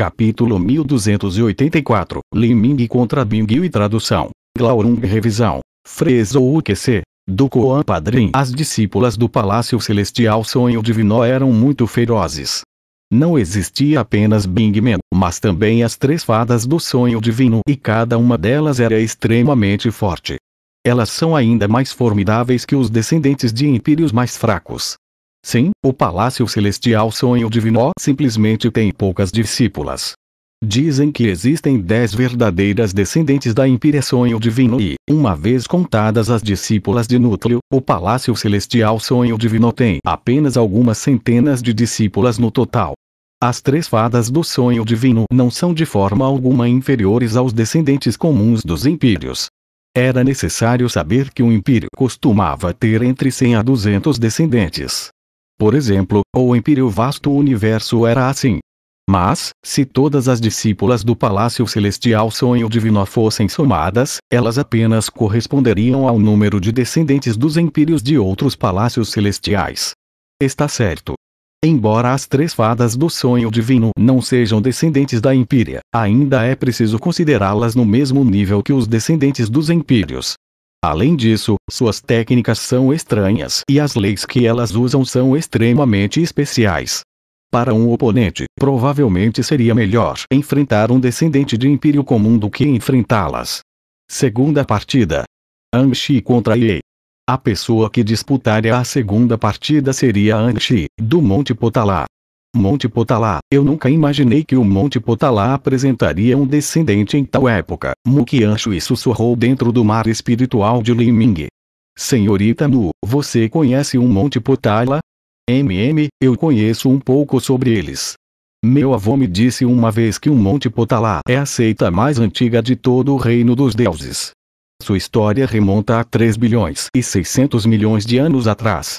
Capítulo 1284. Liming contra Bing e tradução. Glaurung revisão. Freso UQC. Do Koan Padrim. As discípulas do Palácio Celestial Sonho Divino eram muito ferozes. Não existia apenas Bingman, mas também as três fadas do Sonho Divino e cada uma delas era extremamente forte. Elas são ainda mais formidáveis que os descendentes de impérios mais fracos. Sim, o Palácio Celestial Sonho Divino simplesmente tem poucas discípulas. Dizem que existem dez verdadeiras descendentes da Impíria Sonho Divino e, uma vez contadas as discípulas de núcleo, o Palácio Celestial Sonho Divino tem apenas algumas centenas de discípulas no total. As três fadas do sonho divino não são de forma alguma inferiores aos descendentes comuns dos impérios. Era necessário saber que o império costumava ter entre 100 a 200 descendentes. Por exemplo, ou empíreo vasto universo era assim. Mas, se todas as discípulas do Palácio Celestial Sonho Divino fossem somadas, elas apenas corresponderiam ao número de descendentes dos empíreos de outros palácios celestiais. Está certo. Embora as três fadas do sonho divino não sejam descendentes da empíria, ainda é preciso considerá-las no mesmo nível que os descendentes dos empíreos, Além disso, suas técnicas são estranhas e as leis que elas usam são extremamente especiais. Para um oponente, provavelmente seria melhor enfrentar um descendente de Império Comum do que enfrentá-las. Segunda partida: Anxi contra Yei. A pessoa que disputaria a segunda partida seria Anxi, do Monte Potalá. Monte Potalá, eu nunca imaginei que o Monte Potalá apresentaria um descendente em tal época. e sussurrou dentro do mar espiritual de Liming. Senhorita Nu, você conhece um Monte Potala? MM, eu conheço um pouco sobre eles. Meu avô me disse uma vez que o Monte Potalá é a seita mais antiga de todo o reino dos deuses. Sua história remonta a 3 bilhões e 600 milhões de anos atrás.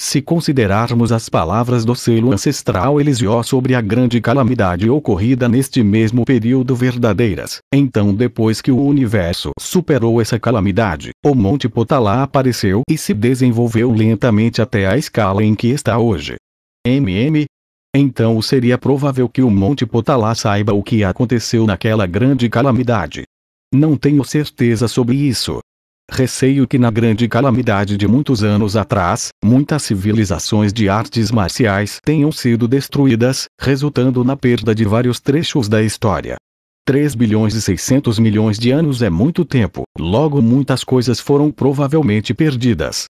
Se considerarmos as palavras do selo ancestral Elisio sobre a grande calamidade ocorrida neste mesmo período verdadeiras, então depois que o universo superou essa calamidade, o Monte Potalá apareceu e se desenvolveu lentamente até a escala em que está hoje. MM, então seria provável que o Monte Potalá saiba o que aconteceu naquela grande calamidade. Não tenho certeza sobre isso, Receio que na grande calamidade de muitos anos atrás, muitas civilizações de artes marciais tenham sido destruídas, resultando na perda de vários trechos da história. 3 bilhões e 600 milhões de anos é muito tempo, logo muitas coisas foram provavelmente perdidas.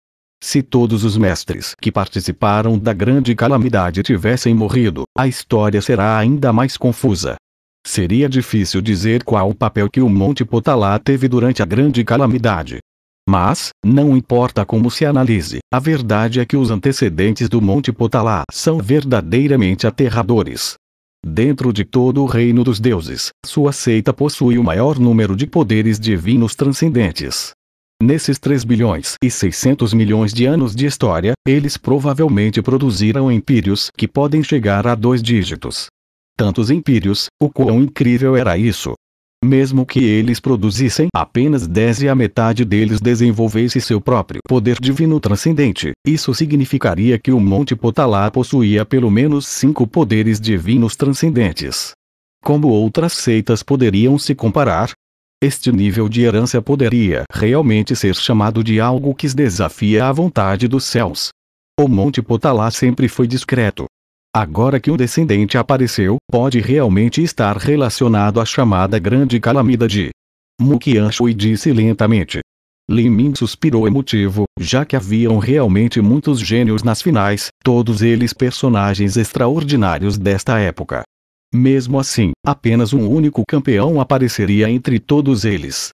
Se todos os mestres que participaram da grande calamidade tivessem morrido, a história será ainda mais confusa. Seria difícil dizer qual o papel que o Monte Potalá teve durante a grande calamidade. Mas, não importa como se analise, a verdade é que os antecedentes do Monte Potalá são verdadeiramente aterradores. Dentro de todo o reino dos deuses, sua seita possui o maior número de poderes divinos transcendentes. Nesses 3 bilhões e 600 milhões de anos de história, eles provavelmente produziram empírios que podem chegar a dois dígitos. Tantos empírios, o quão incrível era isso, mesmo que eles produzissem apenas 10 e a metade deles desenvolvesse seu próprio poder divino transcendente, isso significaria que o Monte Potalá possuía pelo menos cinco poderes divinos transcendentes. Como outras seitas poderiam se comparar? Este nível de herança poderia realmente ser chamado de algo que desafia a vontade dos céus. O Monte Potalá sempre foi discreto, Agora que um descendente apareceu, pode realmente estar relacionado à chamada grande calamidade. Mukian Shui disse lentamente. Lin Min suspirou emotivo, já que haviam realmente muitos gênios nas finais, todos eles personagens extraordinários desta época. Mesmo assim, apenas um único campeão apareceria entre todos eles.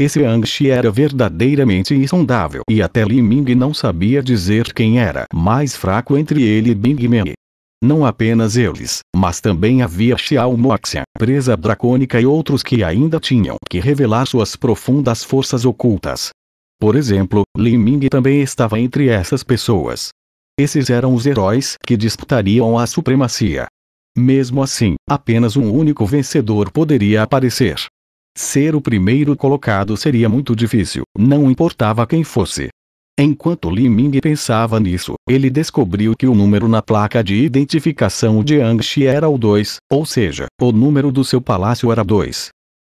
Esse Angxi era verdadeiramente insondável e até Li Ming não sabia dizer quem era mais fraco entre ele e Bing Men. Não apenas eles, mas também havia Xiaomoxia, presa dracônica e outros que ainda tinham que revelar suas profundas forças ocultas. Por exemplo, Li Ming também estava entre essas pessoas. Esses eram os heróis que disputariam a supremacia. Mesmo assim, apenas um único vencedor poderia aparecer. Ser o primeiro colocado seria muito difícil, não importava quem fosse. Enquanto Li Ming pensava nisso, ele descobriu que o número na placa de identificação de Xi era o 2, ou seja, o número do seu palácio era 2.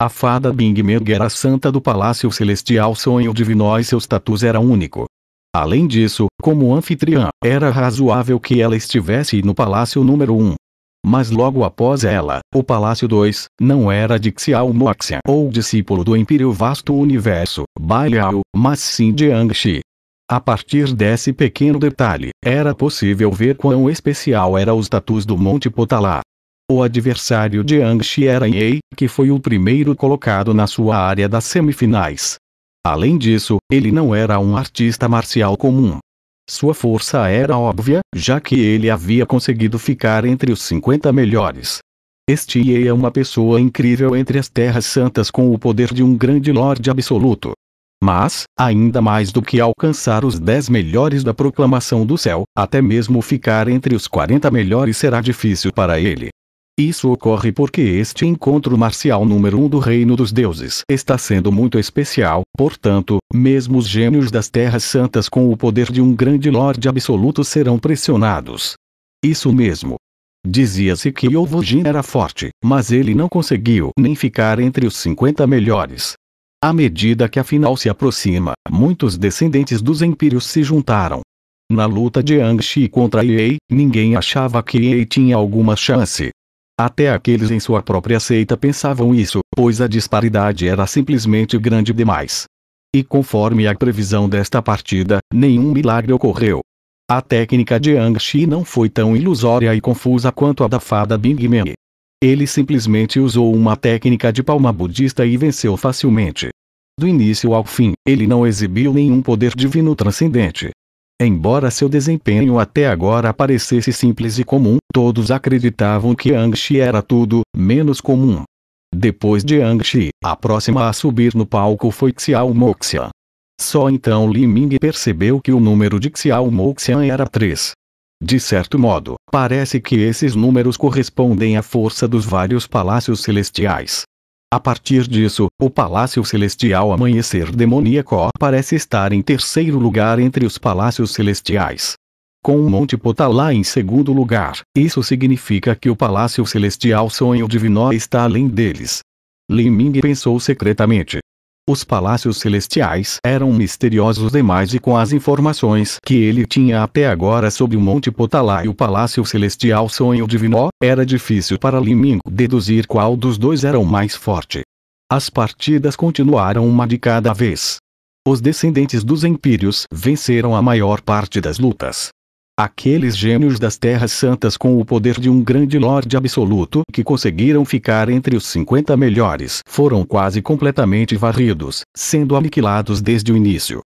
A fada Bing Meng era a santa do palácio celestial sonho divino e seu status era único. Além disso, como anfitriã, era razoável que ela estivesse no palácio número 1. Mas logo após ela, o Palácio 2, não era de Xiao Moxian ou discípulo do Império Vasto Universo, Bai Yao, mas sim de Xi, a partir desse pequeno detalhe, era possível ver quão especial era o status do Monte Potalá. O adversário de Shi era Yei, que foi o primeiro colocado na sua área das semifinais. Além disso, ele não era um artista marcial comum. Sua força era óbvia, já que ele havia conseguido ficar entre os 50 melhores. Este Yei é uma pessoa incrível entre as Terras Santas com o poder de um grande Lorde Absoluto mas, ainda mais do que alcançar os 10 melhores da proclamação do céu, até mesmo ficar entre os 40 melhores será difícil para ele. Isso ocorre porque este encontro marcial número 1 um do reino dos deuses está sendo muito especial, portanto, mesmo os gênios das terras santas com o poder de um grande lorde absoluto serão pressionados. Isso mesmo, Dizia-se que Ovogin era forte, mas ele não conseguiu nem ficar entre os 50 melhores. À medida que a final se aproxima, muitos descendentes dos Empírios se juntaram. Na luta de Anxi contra Iei, ninguém achava que Iei tinha alguma chance. Até aqueles em sua própria seita pensavam isso, pois a disparidade era simplesmente grande demais. E conforme a previsão desta partida, nenhum milagre ocorreu. A técnica de Angxi não foi tão ilusória e confusa quanto a da fada Bingmen. Ele simplesmente usou uma técnica de palma budista e venceu facilmente. Do início ao fim, ele não exibiu nenhum poder divino transcendente. Embora seu desempenho até agora parecesse simples e comum, todos acreditavam que Angxi era tudo, menos comum. Depois de Angxi, a próxima a subir no palco foi Xiao Moxian. Só então Li Ming percebeu que o número de Xiao Moxian era 3. De certo modo, parece que esses números correspondem à força dos vários palácios celestiais. A partir disso, o Palácio Celestial Amanhecer Demoníaco parece estar em terceiro lugar entre os palácios celestiais. Com o Monte Potalá em segundo lugar, isso significa que o Palácio Celestial Sonho Divino está além deles. Ming pensou secretamente, os palácios celestiais eram misteriosos demais e com as informações que ele tinha até agora sobre o Monte Potalá e o Palácio Celestial Sonho Divinó, era difícil para Limingo deduzir qual dos dois era o mais forte. As partidas continuaram uma de cada vez. Os descendentes dos Empírios venceram a maior parte das lutas, aqueles gênios das terras santas com o poder de um grande lorde absoluto que conseguiram ficar entre os 50 melhores, foram quase completamente varridos, sendo aniquilados desde o início.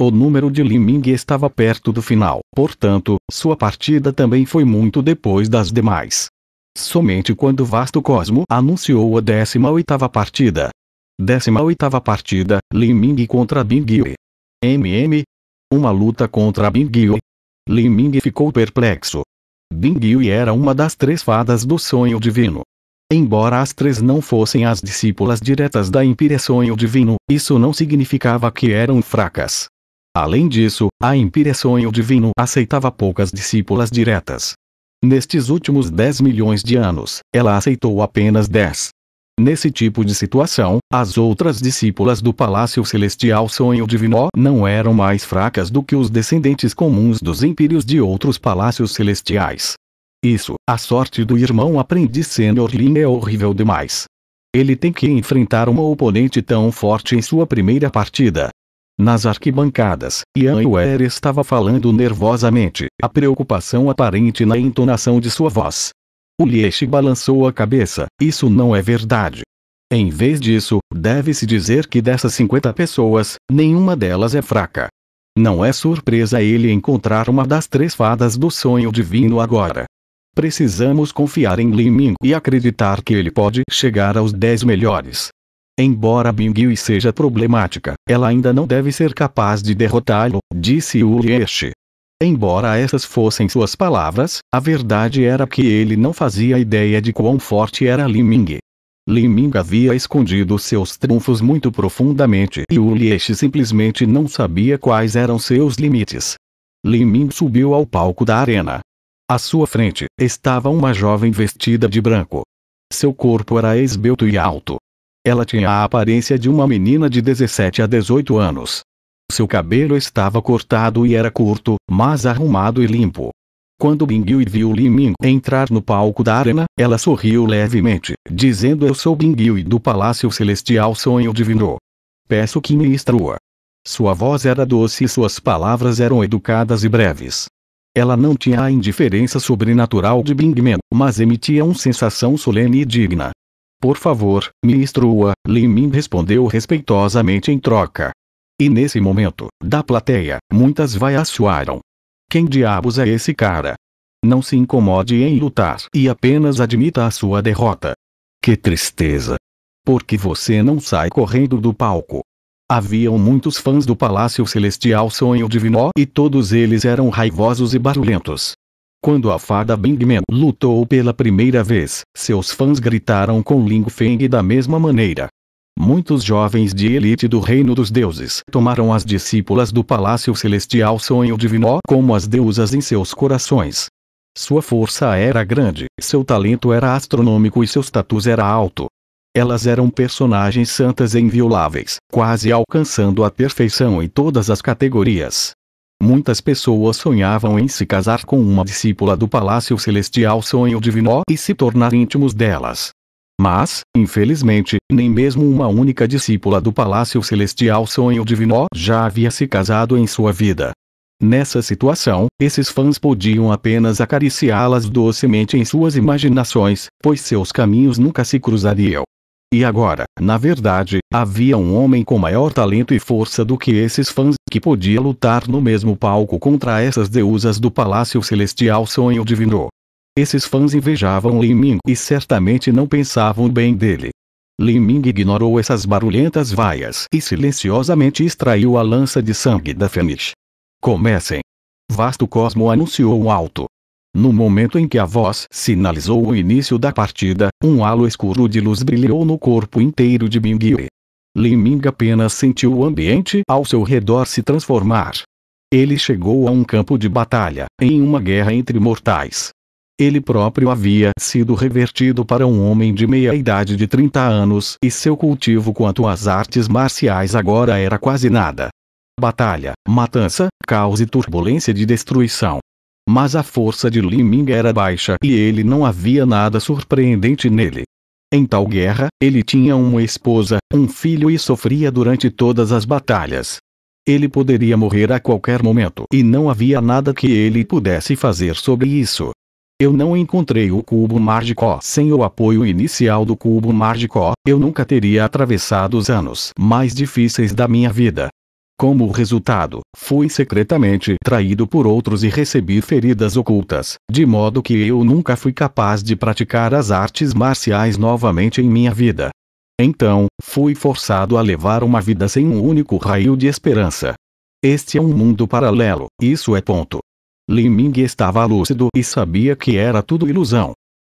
O número de Liming estava perto do final, portanto, sua partida também foi muito depois das demais. Somente quando Vasto Cosmo anunciou a 18ª partida. 18ª partida, Liming contra Bing Yue. MM? Uma luta contra Bing Yue, Lin Ming ficou perplexo. Ding Yue era uma das três fadas do sonho divino. Embora as três não fossem as discípulas diretas da Impira Sonho Divino, isso não significava que eram fracas. Além disso, a Impira Sonho Divino aceitava poucas discípulas diretas. Nestes últimos 10 milhões de anos, ela aceitou apenas 10. Nesse tipo de situação, as outras discípulas do Palácio Celestial Sonho Divino não eram mais fracas do que os descendentes comuns dos impérios de outros palácios celestiais. Isso, a sorte do irmão aprendiz Senhor Lin é horrível demais. Ele tem que enfrentar uma oponente tão forte em sua primeira partida. Nas arquibancadas, Ian Wer estava falando nervosamente, a preocupação aparente na entonação de sua voz. Ulieschi balançou a cabeça. Isso não é verdade. Em vez disso, deve-se dizer que dessas 50 pessoas, nenhuma delas é fraca. Não é surpresa ele encontrar uma das três fadas do sonho divino agora. Precisamos confiar em Lin Ming e acreditar que ele pode chegar aos 10 melhores. Embora Bing Yui seja problemática, ela ainda não deve ser capaz de derrotá-lo, disse Ulieshi. Embora essas fossem suas palavras, a verdade era que ele não fazia ideia de quão forte era Liming. Ming. Ming havia escondido seus trunfos muito profundamente e o Lieshi simplesmente não sabia quais eram seus limites. Liming Ming subiu ao palco da arena. À sua frente, estava uma jovem vestida de branco. Seu corpo era esbelto e alto. Ela tinha a aparência de uma menina de 17 a 18 anos. Seu cabelo estava cortado e era curto, mas arrumado e limpo. Quando Bing Yui viu Li Ming entrar no palco da arena, ela sorriu levemente, dizendo Eu sou Bing Yui do Palácio Celestial Sonho Divino. Peço que me instrua. Sua voz era doce e suas palavras eram educadas e breves. Ela não tinha a indiferença sobrenatural de Men, mas emitia uma sensação solene e digna. Por favor, me instrua, Li Min respondeu respeitosamente em troca. E nesse momento, da plateia, muitas vaiaçoaram. Quem diabos é esse cara? Não se incomode em lutar e apenas admita a sua derrota. Que tristeza! Porque você não sai correndo do palco. Haviam muitos fãs do Palácio Celestial Sonho Divinó e todos eles eram raivosos e barulhentos. Quando a fada Bingmen lutou pela primeira vez, seus fãs gritaram com Ling Feng da mesma maneira, Muitos jovens de elite do reino dos deuses tomaram as discípulas do palácio celestial sonho divino como as deusas em seus corações. Sua força era grande, seu talento era astronômico e seu status era alto. Elas eram personagens santas e invioláveis, quase alcançando a perfeição em todas as categorias. Muitas pessoas sonhavam em se casar com uma discípula do Palácio Celestial Sonho Divino e se tornar íntimos delas mas, infelizmente, nem mesmo uma única discípula do Palácio Celestial Sonho Divinó já havia se casado em sua vida. Nessa situação, esses fãs podiam apenas acariciá-las docemente em suas imaginações, pois seus caminhos nunca se cruzariam. E agora, na verdade, havia um homem com maior talento e força do que esses fãs que podia lutar no mesmo palco contra essas deusas do Palácio Celestial Sonho Divinó. Esses fãs invejavam Li Ming e certamente não pensavam bem dele. Li Ming ignorou essas barulhentas vaias e silenciosamente extraiu a lança de sangue da Fênix. Comecem! Vasto Cosmo anunciou alto. No momento em que a voz sinalizou o início da partida, um halo escuro de luz brilhou no corpo inteiro de Bing Yue. Li Ming apenas sentiu o ambiente ao seu redor se transformar. Ele chegou a um campo de batalha, em uma guerra entre mortais. Ele próprio havia sido revertido para um homem de meia idade de 30 anos e seu cultivo quanto às artes marciais agora era quase nada. Batalha, matança, caos e turbulência de destruição. Mas a força de Li Ming era baixa e ele não havia nada surpreendente nele. Em tal guerra, ele tinha uma esposa, um filho e sofria durante todas as batalhas. Ele poderia morrer a qualquer momento e não havia nada que ele pudesse fazer sobre isso. Eu não encontrei o cubo mágico. Sem o apoio inicial do cubo mágico, eu nunca teria atravessado os anos mais difíceis da minha vida. Como resultado, fui secretamente traído por outros e recebi feridas ocultas, de modo que eu nunca fui capaz de praticar as artes marciais novamente em minha vida. Então, fui forçado a levar uma vida sem um único raio de esperança. Este é um mundo paralelo, isso é ponto. Li Ming estava lúcido e sabia que era tudo ilusão.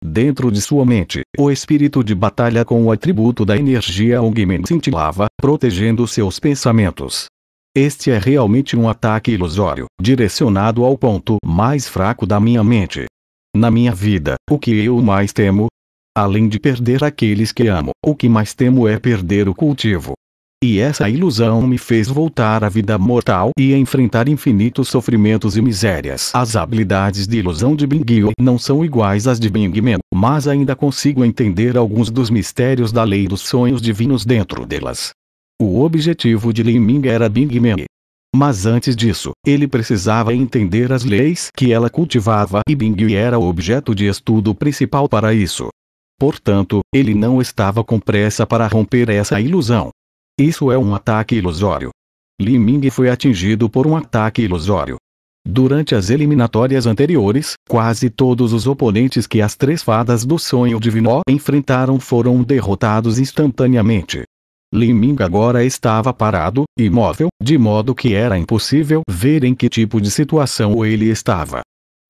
Dentro de sua mente, o espírito de batalha com o atributo da energia Ongmen cintilava, protegendo seus pensamentos. Este é realmente um ataque ilusório, direcionado ao ponto mais fraco da minha mente. Na minha vida, o que eu mais temo? Além de perder aqueles que amo, o que mais temo é perder o cultivo, e essa ilusão me fez voltar à vida mortal e enfrentar infinitos sofrimentos e misérias. As habilidades de ilusão de Bing não são iguais às de Bing Man, mas ainda consigo entender alguns dos mistérios da lei dos sonhos divinos dentro delas. O objetivo de Lin Ming era Bing Man. Mas antes disso, ele precisava entender as leis que ela cultivava e Bing era o objeto de estudo principal para isso. Portanto, ele não estava com pressa para romper essa ilusão. Isso é um ataque ilusório. Li Ming foi atingido por um ataque ilusório. Durante as eliminatórias anteriores, quase todos os oponentes que as três fadas do sonho divino enfrentaram foram derrotados instantaneamente. Li Ming agora estava parado, imóvel, de modo que era impossível ver em que tipo de situação ele estava.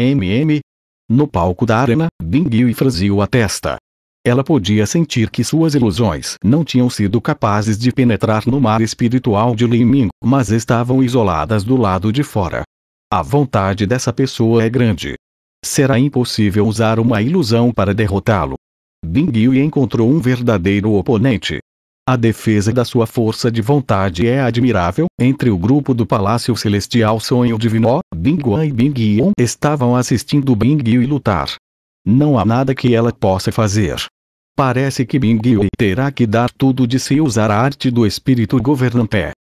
MM? No palco da arena, Bing Yu franziu a testa. Ela podia sentir que suas ilusões não tinham sido capazes de penetrar no mar espiritual de Liming, mas estavam isoladas do lado de fora. A vontade dessa pessoa é grande. Será impossível usar uma ilusão para derrotá-lo. Bing Yu encontrou um verdadeiro oponente. A defesa da sua força de vontade é admirável. Entre o grupo do Palácio Celestial Sonho Divino, Binguan e Bing Yon estavam assistindo Bing Yu lutar. Não há nada que ela possa fazer. Parece que Ming Yue terá que dar tudo de si e usar a arte do espírito governante.